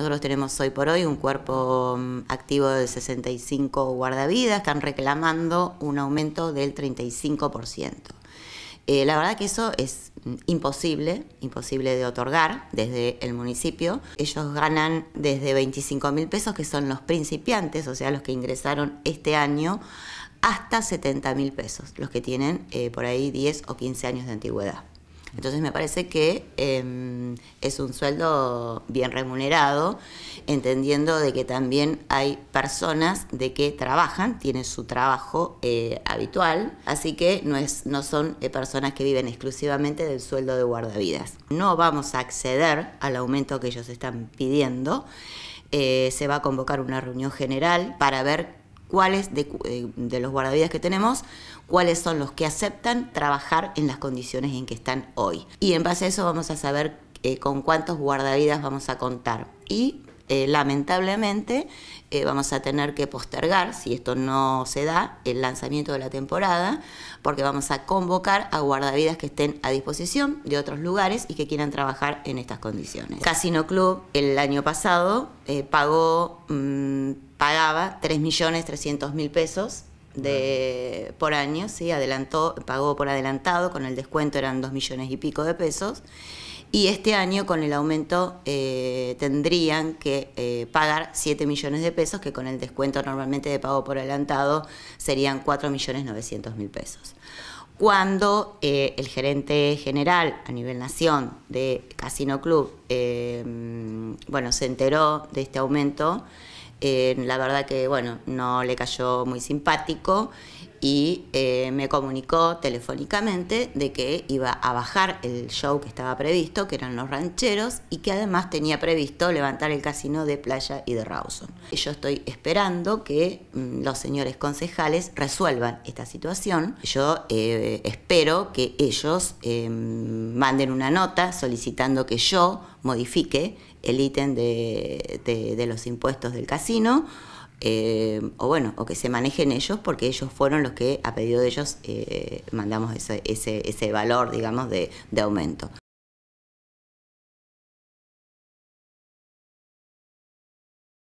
Nosotros tenemos hoy por hoy un cuerpo mm, activo de 65 guardavidas, están reclamando un aumento del 35%. Eh, la verdad que eso es mm, imposible, imposible de otorgar desde el municipio. Ellos ganan desde 25 mil pesos, que son los principiantes, o sea, los que ingresaron este año, hasta 70 mil pesos, los que tienen eh, por ahí 10 o 15 años de antigüedad. Entonces me parece que em, es un sueldo bien remunerado, entendiendo de que también hay personas de que trabajan, tienen su trabajo eh, habitual, así que no, es, no son eh, personas que viven exclusivamente del sueldo de guardavidas. No vamos a acceder al aumento que ellos están pidiendo. Eh, se va a convocar una reunión general para ver cuáles eh, de, los guardavidas que tenemos, cuáles son los que aceptan trabajar en las condiciones en que están hoy. Y en base a eso vamos a saber eh, con cuántos guardavidas vamos a contar. Y eh, lamentablemente vamos a tener que postergar, si esto no se da, el lanzamiento de la temporada, porque vamos a convocar a guardavidas que estén a disposición de otros lugares y que quieran trabajar en estas condiciones. Casino Club el año pasado pagó... Mm, pagaba 3.300.000 pesos de, por año, Adelantó, pagó por adelantado, con el descuento eran 2 millones y pico de pesos. Y este año con el aumento eh, tendrían que eh, pagar 7 millones de pesos, que con el descuento normalmente de pago por adelantado serían 4.900.000 millones mil pesos. Cuando eh, el gerente general a nivel nación de Casino Club, mm, bueno, se enteró de este aumento, eh, la verdad que, bueno, no le cayó muy simpático y eh, me comunicó telefónicamente de que iba a bajar el show que estaba previsto, que eran los rancheros, y que además tenía previsto levantar el casino de Playa y de Rawson. Yo estoy esperando que mm, los señores concejales resuelvan esta situación. Yo eh, espero que ellos eh, manden una nota solicitando que yo modifique el ítem de los impuestos del casino eh, o bueno, o que se manejen ellos porque ellos fueron los que a pedido de ellos eh, mandamos ese, ese, ese valor, digamos, de, de aumento.